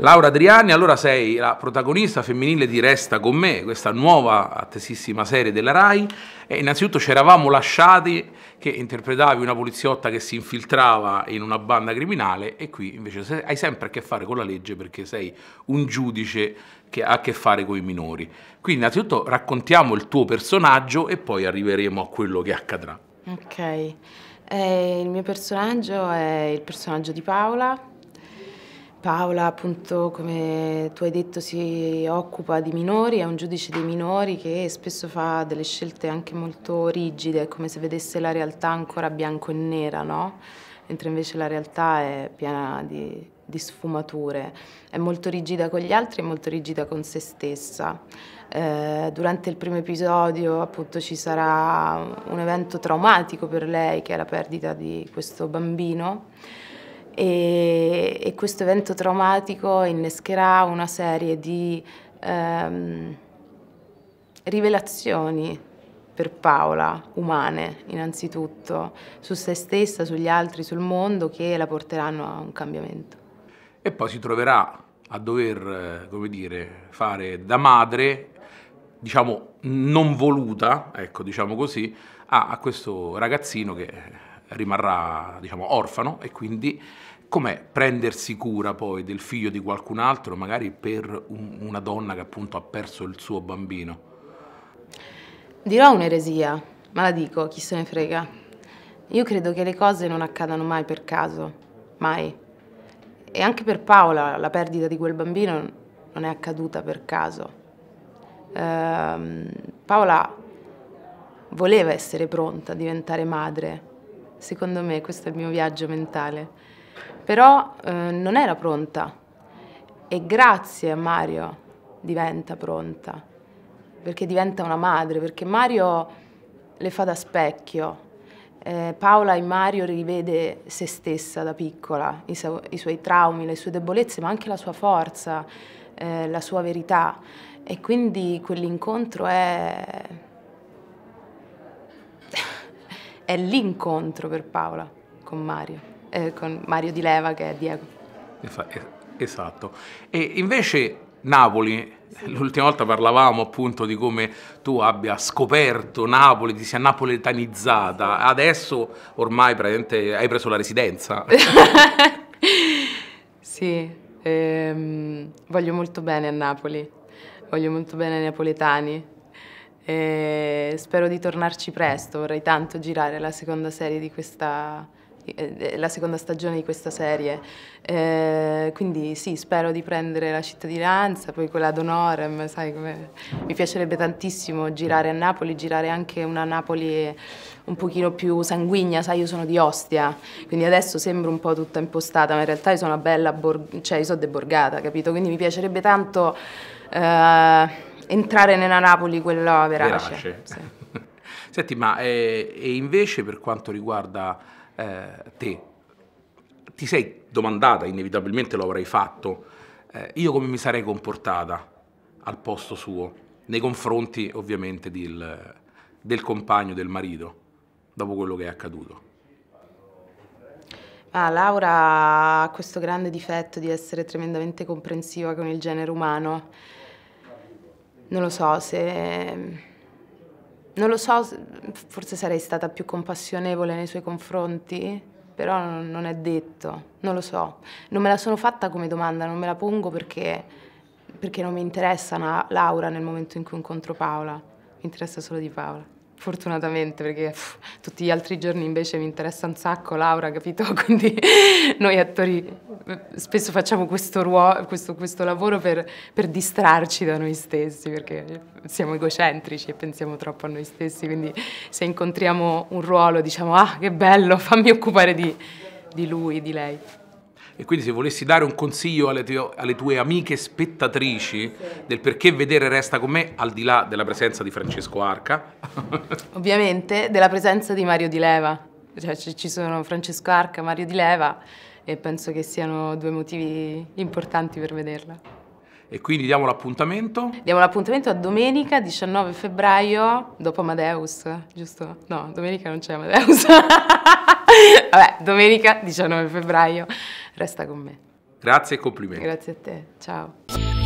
Laura Adriani, allora sei la protagonista femminile di Resta con me, questa nuova attesissima serie della RAI. E innanzitutto ci eravamo lasciati che interpretavi una poliziotta che si infiltrava in una banda criminale e qui invece hai sempre a che fare con la legge perché sei un giudice che ha a che fare con i minori. Quindi innanzitutto raccontiamo il tuo personaggio e poi arriveremo a quello che accadrà. Ok, eh, il mio personaggio è il personaggio di Paola, Paola, appunto, come tu hai detto, si occupa di minori, è un giudice dei minori che spesso fa delle scelte anche molto rigide, come se vedesse la realtà ancora bianco e nera, no? Mentre invece la realtà è piena di, di sfumature. È molto rigida con gli altri e molto rigida con se stessa. Eh, durante il primo episodio appunto ci sarà un evento traumatico per lei che è la perdita di questo bambino e, e questo evento traumatico innescherà una serie di ehm, rivelazioni per Paola, umane innanzitutto, su se stessa, sugli altri, sul mondo, che la porteranno a un cambiamento. E poi si troverà a dover, come dire, fare da madre, diciamo non voluta, ecco, diciamo così, a, a questo ragazzino che rimarrà diciamo, orfano e quindi com'è prendersi cura poi del figlio di qualcun altro, magari per un, una donna che appunto ha perso il suo bambino? Dirò un'eresia, ma la dico, chi se ne frega. Io credo che le cose non accadano mai per caso, mai. E anche per Paola la perdita di quel bambino non è accaduta per caso. Ehm, Paola voleva essere pronta a diventare madre, secondo me, questo è il mio viaggio mentale. Però eh, non era pronta e grazie a Mario diventa pronta, perché diventa una madre, perché Mario le fa da specchio. Eh, Paola in Mario rivede se stessa da piccola, i, su i, suoi traumi, le sue debolezze, ma anche la sua forza, eh, la sua verità. E quindi quell'incontro è è l'incontro per Paola con Mario, eh, con Mario di Leva che è Diego. Esatto. E invece Napoli, sì. l'ultima volta parlavamo appunto di come tu abbia scoperto Napoli, ti sia napoletanizzata, adesso ormai hai preso la residenza. sì, ehm, voglio molto bene a Napoli, voglio molto bene ai napoletani. E spero di tornarci presto, vorrei tanto girare la seconda serie di questa eh, eh, la seconda stagione di questa serie. Eh, quindi sì, spero di prendere la cittadinanza, poi quella ad honorem, sai come... Mi piacerebbe tantissimo girare a Napoli, girare anche una Napoli un pochino più sanguigna, sai, io sono di Ostia, quindi adesso sembro un po' tutta impostata, ma in realtà io sono una bella, bor... cioè io sono deborgata, capito? Quindi mi piacerebbe tanto... Eh entrare nella Napoli quella verace. verace. Sì. Senti, ma eh, e invece per quanto riguarda eh, te, ti sei domandata, inevitabilmente lo avrei fatto, eh, io come mi sarei comportata al posto suo, nei confronti ovviamente del, del compagno, del marito, dopo quello che è accaduto? Ah, Laura ha questo grande difetto di essere tremendamente comprensiva con il genere umano non lo so se... Non lo so, forse sarei stata più compassionevole nei suoi confronti, però non è detto, non lo so. Non me la sono fatta come domanda, non me la pongo perché, perché non mi interessa una Laura nel momento in cui incontro Paola, mi interessa solo di Paola. Fortunatamente, perché pff, tutti gli altri giorni invece mi interessa un sacco Laura, capito? Quindi noi attori eh, spesso facciamo questo, ruolo, questo, questo lavoro per, per, distrarci da noi stessi, perché siamo egocentrici e pensiamo troppo a noi stessi, quindi se incontriamo un ruolo diciamo ah che bello, fammi occupare di, di lui, di lei. E quindi se volessi dare un consiglio alle tue, alle tue amiche spettatrici del perché vedere resta con me, al di là della presenza di Francesco Arca. Ovviamente della presenza di Mario Di Leva, cioè ci sono Francesco Arca, Mario Di Leva, e penso che siano due motivi importanti per vederla. E quindi diamo l'appuntamento? Diamo l'appuntamento a domenica 19 febbraio dopo Amadeus, giusto? No, domenica non c'è Amadeus. Vabbè, domenica 19 febbraio, resta con me. Grazie e complimenti. Grazie a te, ciao.